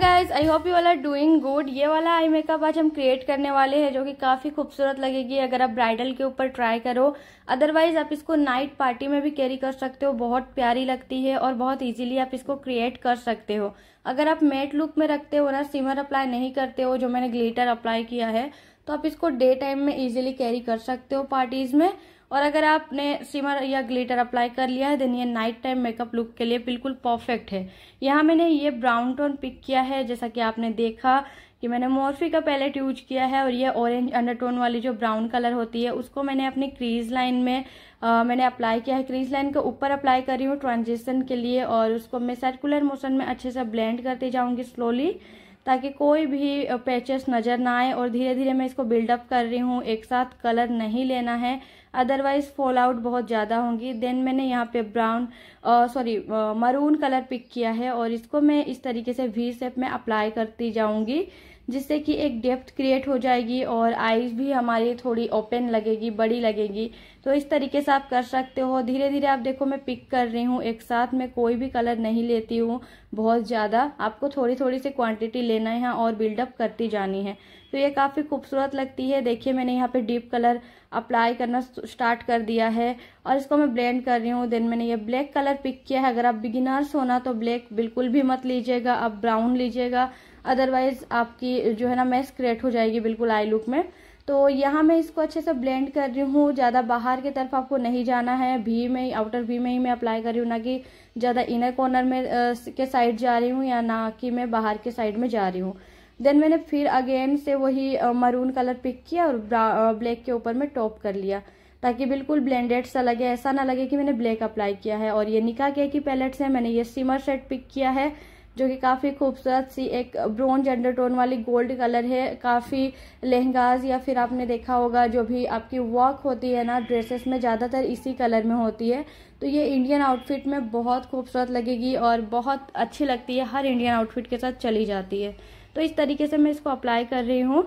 guys I hope you all are doing good ये वाला eye makeup आज हम क्रिएट करने वाले हैं जो कि काफ़ी खूबसूरत लगेगी अगर आप ब्राइडल के ऊपर ट्राई करो अदरवाइज आप इसको नाइट पार्टी में भी कैरी कर सकते हो बहुत प्यारी लगती है और बहुत इजीली आप इसको क्रिएट कर सकते हो अगर आप मेट लुक में रखते हो ना सिमर अप्लाई नहीं करते हो जो मैंने ग्लीटर अप्लाई किया है तो आप इसको डे टाइम में इजीली कैरी कर सकते हो पार्टीज में और अगर आपने सिमर या ग्लिटर अप्लाई कर लिया है देन ये नाइट टाइम मेकअप लुक के लिए बिल्कुल परफेक्ट है यहाँ मैंने ये ब्राउन टोन पिक किया है जैसा कि आपने देखा कि मैंने मोर्फी का पैलेट यूज किया है और ये ऑरेंज अंडरटोन वाली जो ब्राउन कलर होती है उसको मैंने अपनी क्रीज लाइन में आ, मैंने अप्लाई किया है क्रीज लाइन के ऊपर अप्लाई कर रही हूँ ट्रांजिशन के लिए और उसको मैं सर्कुलर मोशन में अच्छे से ब्लेंड करती जाऊंगी स्लोली ताकि कोई भी पैचेस नज़र ना आए और धीरे धीरे मैं इसको बिल्डअप कर रही हूँ एक साथ कलर नहीं लेना है अदरवाइज़ फॉल आउट बहुत ज़्यादा होंगी देन मैंने यहाँ पे brown sorry maroon colour pick किया है और इसको मैं इस तरीके से वी सेप में अप्लाई करती जाऊँगी जिससे कि एक डेप्थ क्रिएट हो जाएगी और आईज भी हमारी थोड़ी ओपन लगेगी बड़ी लगेगी तो इस तरीके से आप कर सकते हो धीरे धीरे आप देखो मैं पिक कर रही हूँ एक साथ मैं कोई भी कलर नहीं लेती हूँ बहुत ज़्यादा आपको थोड़ी थोड़ी सी क्वांटिटी लेना है और बिल्डअप करती जानी है तो ये काफ़ी खूबसूरत लगती है देखिए मैंने यहाँ पे डीप कलर अप्लाई करना स्टार्ट कर दिया है और इसको मैं ब्लेंड कर रही हूँ देन मैंने ये ब्लैक कलर पिक किया है अगर आप बिगिनर्स होना तो ब्लैक बिल्कुल भी मत लीजिएगा आप ब्राउन लीजिएगा अदरवाइज़ आपकी जो है ना मैस क्रिएट हो जाएगी बिल्कुल आई लुक में तो यहाँ मैं इसको अच्छे से ब्लेंड कर रही हूँ ज़्यादा बाहर की तरफ आपको नहीं जाना है भी में आउटर भी में ही मैं अप्लाई कर रही हूँ ना कि ज़्यादा इनर कॉर्नर में आ, के साइड जा रही हूँ या ना कि मैं बाहर के साइड में जा रही हूँ देन मैंने फिर अगेन से वही मरून कलर पिक किया और ब्लैक के ऊपर मैं टॉप कर लिया ताकि बिल्कुल ब्लेंडेड सा लगे ऐसा ना लगे कि मैंने ब्लैक अप्लाई किया है और ये निका के की पैलेट से मैंने ये सिमर सेट पिक किया है जो कि काफ़ी खूबसूरत सी एक जेंडर टोन वाली गोल्ड कलर है काफ़ी लहंगाज या फिर आपने देखा होगा जो भी आपकी वर्क होती है ना ड्रेसेस में ज़्यादातर इसी कलर में होती है तो ये इंडियन आउटफिट में बहुत खूबसूरत लगेगी और बहुत अच्छी लगती है हर इंडियन आउटफिट के साथ चली जाती है तो इस तरीके से मैं इसको अप्लाई कर रही हूँ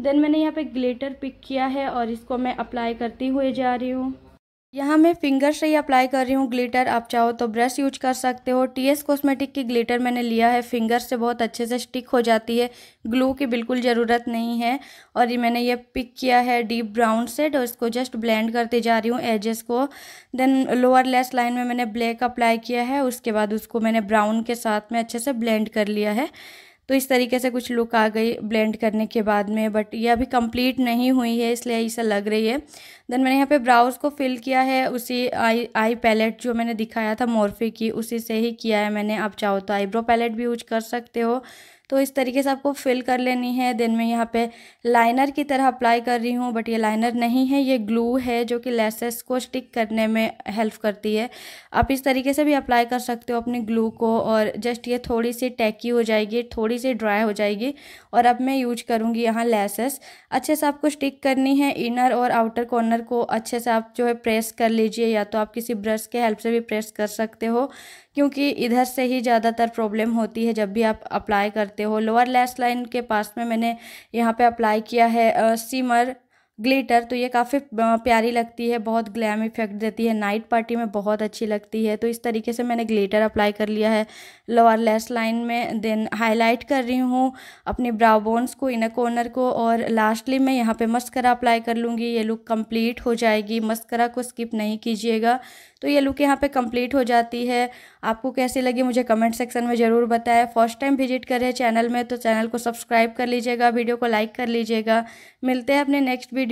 देन मैंने यहाँ पर ग्लेटर पिक किया है और इसको मैं अप्लाई करती हुए जा रही हूँ यहाँ मैं फिंगर से ही अप्लाई कर रही हूँ ग्लिटर आप चाहो तो ब्रश यूज कर सकते हो टीएस कॉस्मेटिक की ग्लिटर मैंने लिया है फिंगर से बहुत अच्छे से स्टिक हो जाती है ग्लू की बिल्कुल ज़रूरत नहीं है और ये मैंने ये पिक किया है डीप ब्राउन सेड और तो इसको जस्ट ब्लेंड करते जा रही हूँ एजेस को देन लोअर लेस लाइन में मैंने ब्लैक अप्लाई किया है उसके बाद उसको मैंने ब्राउन के साथ में अच्छे से ब्लेंड कर लिया है तो इस तरीके से कुछ लुक आ गई ब्लेंड करने के बाद में बट ये अभी कंप्लीट नहीं हुई है इसलिए ऐसा लग रही है देन मैंने यहाँ पे ब्राउज को फिल किया है उसी आई आई पैलेट जो मैंने दिखाया था मोरफे की उसी से ही किया है मैंने आप चाहो तो आईब्रो पैलेट भी यूज कर सकते हो तो इस तरीके से आपको फिल कर लेनी है देन मैं यहाँ पे लाइनर की तरह अप्लाई कर रही हूँ बट ये लाइनर नहीं है ये ग्लू है जो कि लेसेस को स्टिक करने में हेल्प करती है आप इस तरीके से भी अप्लाई कर सकते हो अपने ग्लू को और जस्ट ये थोड़ी सी टैकी हो जाएगी थोड़ी सी ड्राई हो जाएगी और अब मैं यूज करूँगी यहाँ लेसेस अच्छे से आपको स्टिक करनी है इनर और आउटर कॉर्नर को अच्छे से आप जो है प्रेस कर लीजिए या तो आप किसी ब्रश के हेल्प से भी प्रेस कर सकते हो क्योंकि इधर से ही ज़्यादातर प्रॉब्लम होती है जब भी आप अप्लाई करते सकते हो लोअर लैस लाइन के पास में मैंने यहाँ पे अप्लाई किया है सीमर ग्लिटर तो ये काफ़ी प्यारी लगती है बहुत ग्लैम इफेक्ट देती है नाइट पार्टी में बहुत अच्छी लगती है तो इस तरीके से मैंने ग्लिटर अप्लाई कर लिया है लोअर लेस लाइन में देन हाईलाइट कर रही हूँ अपने ब्राउ बोन्स को इनर कॉर्नर को और लास्टली मैं यहाँ पे मस्करा अप्लाई कर लूँगी ये लुक कम्प्लीट हो जाएगी मस्करा को स्किप नहीं कीजिएगा तो ये लुक यहाँ पे कंप्लीट हो जाती है आपको कैसी लगी मुझे कमेंट सेक्शन में ज़रूर बताएं फर्स्ट टाइम विजिट करें चैनल में तो चैनल को सब्सक्राइब कर लीजिएगा वीडियो को लाइक कर लीजिएगा मिलते हैं अपने नेक्स्ट वीडियो